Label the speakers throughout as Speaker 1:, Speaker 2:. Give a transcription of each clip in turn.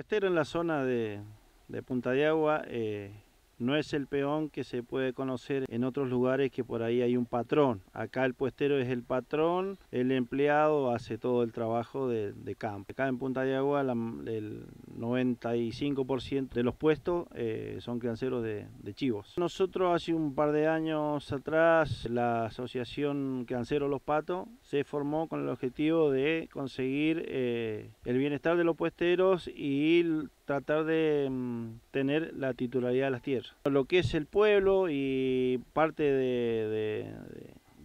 Speaker 1: puestero en la zona de, Punta de Agua eh, no es el peón que se puede conocer en otros lugares que por ahí hay un patrón. Acá el puestero es el patrón, el empleado hace todo el trabajo de, campo. Acá en Punta de Agua 95% de los puestos eh, son crianceros de, chivos. Nosotros hace un par de años atrás la asociación Cancero Los Patos se formó con el objetivo de conseguir eh, el bienestar de los puesteros y tratar de mm, tener la titularidad de las tierras. Lo que es el pueblo y parte de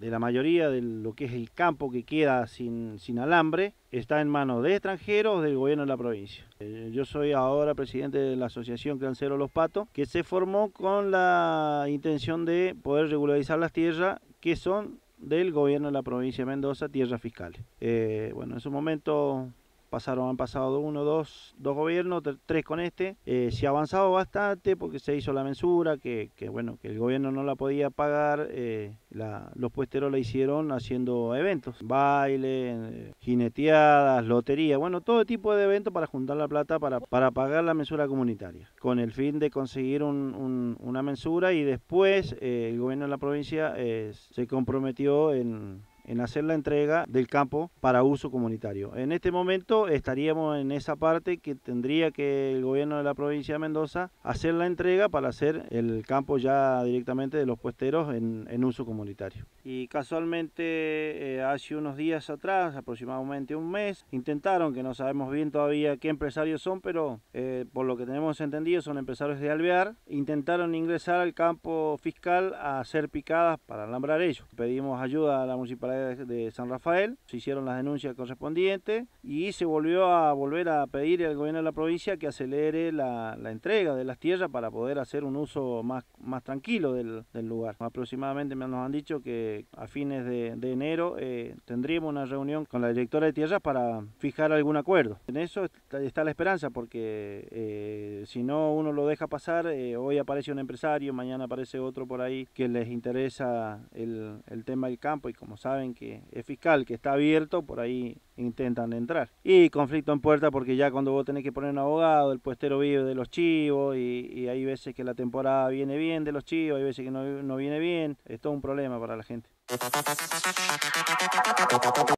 Speaker 1: la mayoría de lo que es el campo que queda sin, sin alambre está en manos de extranjeros del gobierno de la provincia. Eh, yo soy ahora presidente de la asociación Crancero Los Patos, que se formó con la intención de poder regularizar las tierras que son del gobierno de la provincia de Mendoza, tierras fiscales. Eh, bueno, en su momento pasaron, han pasado uno, dos, dos gobiernos, tres con este. Eh, se ha avanzado bastante porque se hizo la mensura, que, bueno, que el gobierno no la podía pagar, eh, los puesteros la hicieron haciendo eventos, baile, eh, jineteadas, lotería, bueno, todo tipo de eventos para juntar la plata para, para pagar la mensura comunitaria, con el fin de conseguir una mensura y después el gobierno de la provincia se comprometió en en hacer la entrega del campo para uso comunitario. En este momento estaríamos en esa parte que tendría que el gobierno de la provincia de Mendoza hacer la entrega para hacer el campo ya directamente de los puesteros en, uso comunitario. Y casualmente eh, hace unos días atrás, aproximadamente un mes, intentaron, que no sabemos bien todavía qué empresarios son, pero eh, por lo que tenemos entendido son empresarios de Alvear, intentaron ingresar al campo fiscal a hacer picadas para alambrar ellos. Pedimos ayuda a la municipalidad de, San Rafael, se hicieron las denuncias correspondientes y se volvió a volver a pedir al gobierno de la provincia que acelere la, entrega de las tierras para poder hacer un uso más, más tranquilo del, lugar. Aproximadamente nos han dicho que a fines de, enero eh, tendríamos una reunión con la directora de tierras para fijar algún acuerdo. En eso está, la esperanza porque eh, si no uno lo deja pasar, eh, hoy aparece un empresario, mañana aparece otro por ahí que les interesa el tema del campo y como saben, que es fiscal, que está abierto, por ahí intentan entrar. Y conflicto en puerta porque ya cuando vos tenés que poner un abogado, el puestero vive de los chivos y, hay veces que la temporada viene bien de los chivos, hay veces que no, no viene bien. Es un problema para la gente.